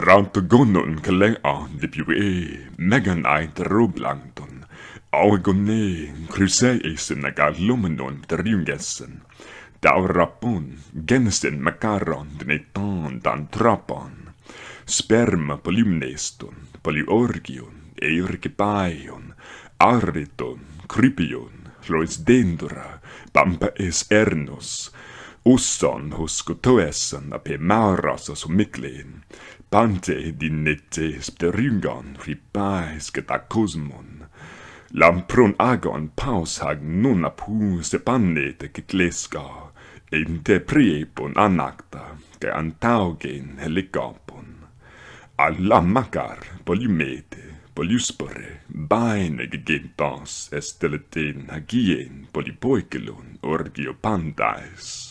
Trant gunnun kleng a e Megan ai tru blankton Au gunne aga lumenon triungessen Da gensen makaron dan trapon Sperma polimnestun poli orgion Arriton kripion Floyds dendura bampa es ernus Uston hos gotoesen a pe maras Pante din nette spterungan fri paeske kosmon. Lampron agon paus hag nun apu se panne te Inte priepon anakta, ke antaugen helikapon. Alla makar polymete, poliuspore, baine gegentans esteletin hagien polypoikelon orgiopandais.